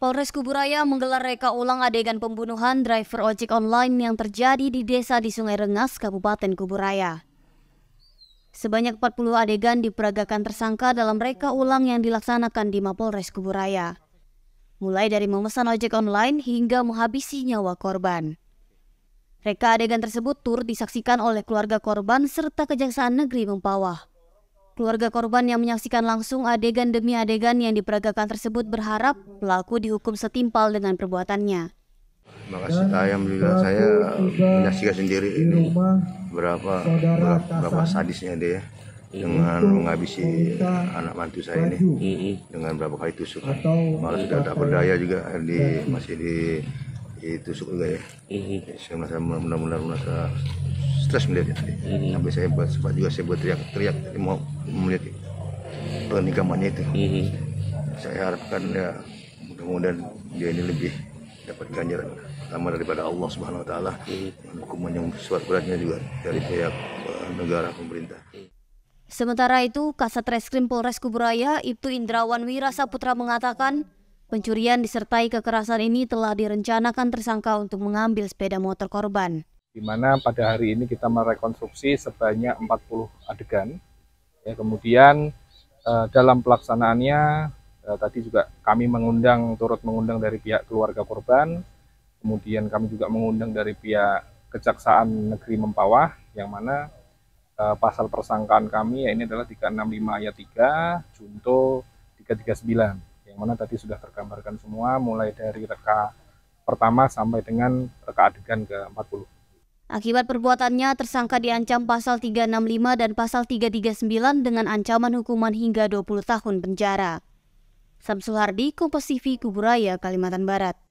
Polres Kuburaya menggelar reka ulang adegan pembunuhan driver ojek online yang terjadi di desa di Sungai Rengas, Kabupaten Kuburaya. Sebanyak 40 adegan diperagakan tersangka dalam reka ulang yang dilaksanakan di Mapolres Kuburaya. Mulai dari memesan ojek online hingga menghabisi nyawa korban. Reka adegan tersebut tur disaksikan oleh keluarga korban serta Kejaksaan Negeri Mempawah. Keluarga korban yang menyaksikan langsung adegan demi adegan yang diperagakan tersebut berharap pelaku dihukum setimpal dengan perbuatannya. Terima kasih alhamdulillah saya menyaksikan sendiri ini berapa berapa, sadisnya dia ya, dengan menghabisi anak mantu saya ini dengan berapa kali tusuk. Malah sudah tak berdaya juga di iya. masih di ditusuk juga ya. Saya merasa benar-benar merasa stres melihat itu. Hmm. Sampai saya buat sempat juga saya buat teriak-teriak mau melihat penikamannya itu. Hmm. Saya harapkan ya mudah-mudahan dia ini lebih dapat ganjaran pertama daripada Allah Subhanahu wa taala. Hmm. Hukuman yang suat beratnya juga dari pihak eh, negara pemerintah. Sementara itu, Kasat Reskrim Polres Kuburaya, Ibtu Indrawan Wirasa Putra mengatakan, pencurian disertai kekerasan ini telah direncanakan tersangka untuk mengambil sepeda motor korban di mana pada hari ini kita merekonstruksi sebanyak 40 adegan. Ya, kemudian eh, dalam pelaksanaannya eh, tadi juga kami mengundang turut mengundang dari pihak keluarga korban, kemudian kami juga mengundang dari pihak Kejaksaan Negeri Mempawah yang mana eh, pasal persangkaan kami ya ini adalah 365 ayat 3 junto 339 yang mana tadi sudah tergambarkan semua mulai dari reka pertama sampai dengan reka adegan ke 40. Akibat perbuatannya, tersangka diancam pasal 365 dan pasal 339 dengan ancaman hukuman hingga 20 tahun penjara. Samsul Hardi, Kompas TV, Kuburaya, Kalimantan Barat.